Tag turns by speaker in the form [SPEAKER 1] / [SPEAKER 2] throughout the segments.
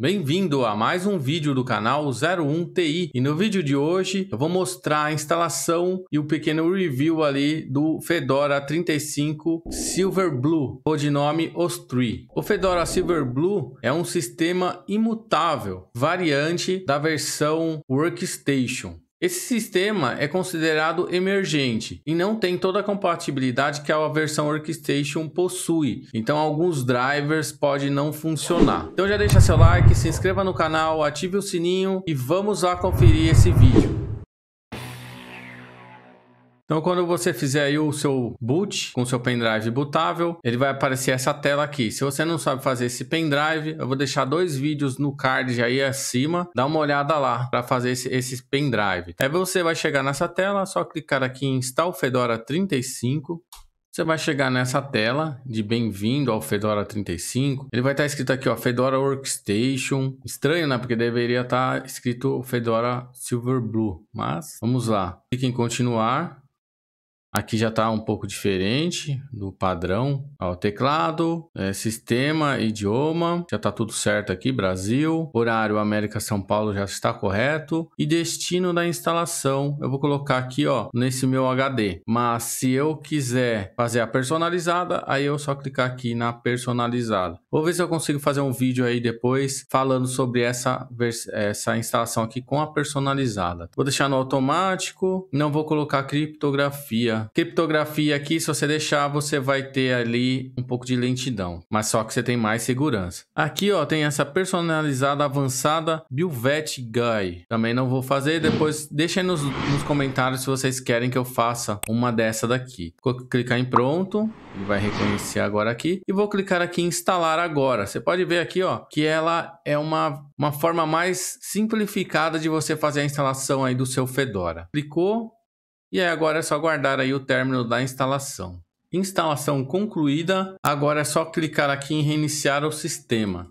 [SPEAKER 1] Bem-vindo a mais um vídeo do canal 01TI e no vídeo de hoje eu vou mostrar a instalação e o pequeno review ali do Fedora 35 Silverblue, codinome OS3. O Fedora Silverblue é um sistema imutável, variante da versão Workstation. Esse sistema é considerado emergente e não tem toda a compatibilidade que a versão Workstation possui, então alguns drivers podem não funcionar. Então já deixa seu like, se inscreva no canal, ative o sininho e vamos lá conferir esse vídeo. Então, quando você fizer aí o seu boot com seu pendrive bootável, ele vai aparecer essa tela aqui. Se você não sabe fazer esse pendrive, eu vou deixar dois vídeos no card aí acima. Dá uma olhada lá para fazer esse, esse pendrive. Aí você vai chegar nessa tela, só clicar aqui em Install Fedora 35. Você vai chegar nessa tela de bem-vindo ao Fedora 35. Ele vai estar tá escrito aqui, ó, Fedora Workstation. Estranho, né? Porque deveria estar tá escrito Fedora Silver Blue. Mas vamos lá. Clique em continuar. Aqui já está um pouco diferente do padrão. Ó, teclado, é, sistema, idioma, já está tudo certo aqui, Brasil. Horário América São Paulo já está correto. E destino da instalação, eu vou colocar aqui ó, nesse meu HD. Mas se eu quiser fazer a personalizada, aí eu só clicar aqui na personalizada. Vou ver se eu consigo fazer um vídeo aí depois falando sobre essa, essa instalação aqui com a personalizada. Vou deixar no automático, não vou colocar criptografia criptografia aqui, se você deixar, você vai ter ali um pouco de lentidão, mas só que você tem mais segurança. Aqui, ó, tem essa personalizada avançada Bilvet Guy. Também não vou fazer, depois deixem nos, nos comentários se vocês querem que eu faça uma dessa daqui. Vou clicar em pronto, ele vai reconhecer agora aqui e vou clicar aqui em instalar agora. Você pode ver aqui, ó, que ela é uma uma forma mais simplificada de você fazer a instalação aí do seu Fedora. Clicou, e aí agora é só guardar aí o término da instalação. Instalação concluída, agora é só clicar aqui em reiniciar o sistema.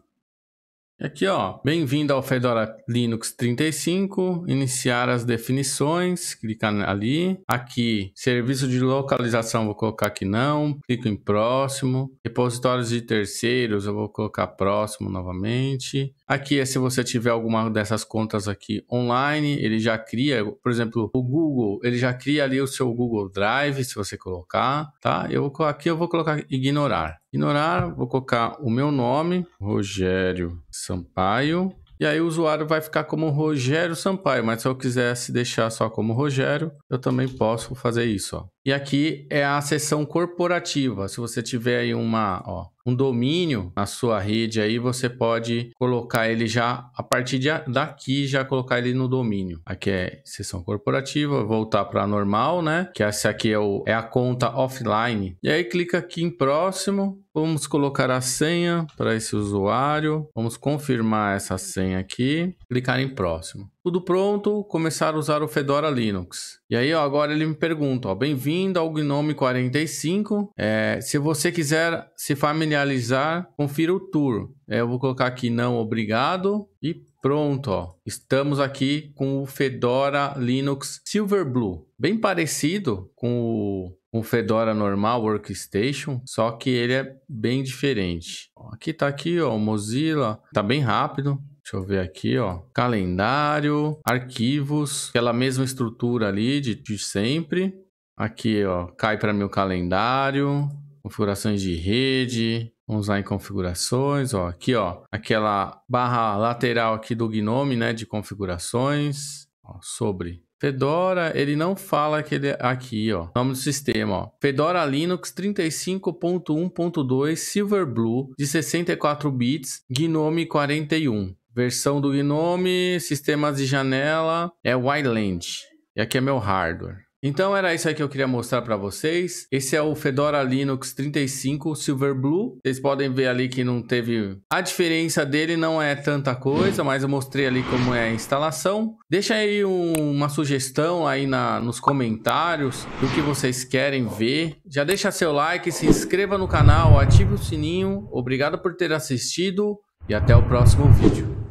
[SPEAKER 1] Aqui, ó, bem-vindo ao Fedora Linux 35, iniciar as definições, clicar ali. Aqui, serviço de localização, vou colocar aqui não, clico em próximo. Repositórios de terceiros, eu vou colocar próximo novamente. Aqui é se você tiver alguma dessas contas aqui online, ele já cria, por exemplo, o Google, ele já cria ali o seu Google Drive, se você colocar, tá? Eu vou, aqui eu vou colocar ignorar. Ignorar, vou colocar o meu nome, Rogério Sampaio. E aí o usuário vai ficar como Rogério Sampaio, mas se eu quisesse deixar só como Rogério, eu também posso fazer isso, ó. E aqui é a seção corporativa. Se você tiver aí uma, ó, um domínio na sua rede, aí você pode colocar ele já a partir de, daqui, já colocar ele no domínio. Aqui é seção corporativa, voltar para normal, né? Que essa aqui é, o, é a conta offline. E aí clica aqui em próximo. Vamos colocar a senha para esse usuário. Vamos confirmar essa senha aqui. Clicar em próximo. Tudo pronto, começar a usar o Fedora Linux. E aí, ó, agora ele me pergunta, bem-vindo ao Gnome 45. É, se você quiser se familiarizar, confira o tour. É, eu vou colocar aqui não obrigado e pronto, ó. Estamos aqui com o Fedora Linux Silverblue, bem parecido com o um Fedora normal Workstation, só que ele é bem diferente. Aqui tá aqui, ó, o Mozilla, tá bem rápido. Deixa eu ver aqui, ó. Calendário, arquivos, aquela mesma estrutura ali de, de sempre. Aqui, ó, cai para meu calendário, configurações de rede, Vamos lá em configurações, ó, aqui ó, aquela barra lateral aqui do Gnome, né, de configurações, ó, sobre Fedora, ele não fala que ele é aqui, ó, nome do sistema, ó, Fedora Linux 35.1.2 Silverblue de 64 bits, Gnome 41. Versão do Gnome, sistemas de janela é Wildland. E aqui é meu hardware. Então era isso aí que eu queria mostrar para vocês. Esse é o Fedora Linux 35 Silverblue. Vocês podem ver ali que não teve... A diferença dele não é tanta coisa, mas eu mostrei ali como é a instalação. Deixa aí um, uma sugestão aí na, nos comentários do que vocês querem ver. Já deixa seu like, se inscreva no canal, ative o sininho. Obrigado por ter assistido e até o próximo vídeo.